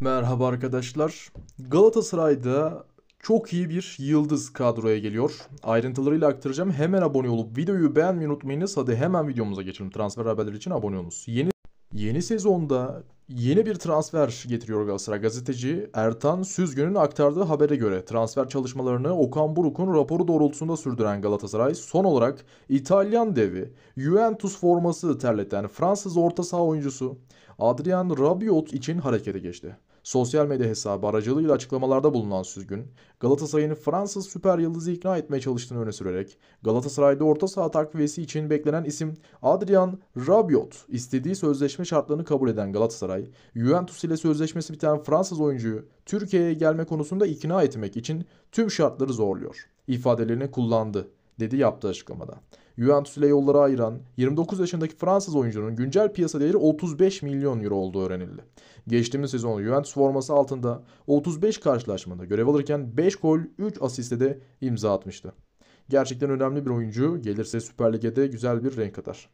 Merhaba arkadaşlar. Galatasaray'da çok iyi bir yıldız kadroya geliyor. Ayrıntılarıyla aktaracağım. Hemen abone olup videoyu beğenmeyi unutmayınız. Hadi hemen videomuza geçelim. Transfer haberleri için abone olunuz. Yeni Yeni sezonda yeni bir transfer getiriyor Galatasaray. Gazeteci Ertan Süzgün'ün aktardığı habere göre transfer çalışmalarını Okan Buruk'un raporu doğrultusunda sürdüren Galatasaray son olarak İtalyan devi, Juventus forması terleten Fransız orta saha oyuncusu Adrian Rabiot için harekete geçti sosyal medya hesabı aracılığıyla açıklamalarda bulunan Süzgün, Galatasaray'ın Fransız süper yıldızı ikna etmeye çalıştığını öne sürerek Galatasaray'da orta saha takviyesi için beklenen isim Adrian Rabiot istediği sözleşme şartlarını kabul eden Galatasaray, Juventus ile sözleşmesi biten Fransız oyuncuyu Türkiye'ye gelme konusunda ikna etmek için tüm şartları zorluyor ifadelerini kullandı dedi yaptığı açıklamada. Juventus ile yolları ayıran 29 yaşındaki Fransız oyuncunun güncel piyasa değeri 35 milyon euro olduğu öğrenildi. Geçtiğimiz sezon Juventus forması altında 35 karşılaşmada görev alırken 5 gol 3 asiste de imza atmıştı. Gerçekten önemli bir oyuncu gelirse Süper Lig'e de güzel bir renk katar.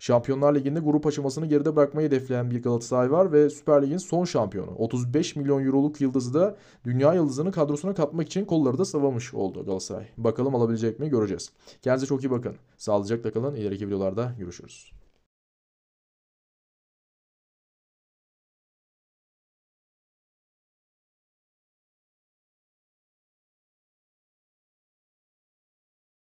Şampiyonlar Ligi'nde grup aşamasını geride bırakmayı hedefleyen bir Galatasaray var ve Süper Lig'in son şampiyonu. 35 milyon euroluk yıldızı da dünya yıldızını kadrosuna katmak için kolları da savamış oldu Galatasaray. Bakalım alabilecek mi göreceğiz. Kendinize çok iyi bakın. Sağlıcakla kalın. İleriki videolarda görüşürüz.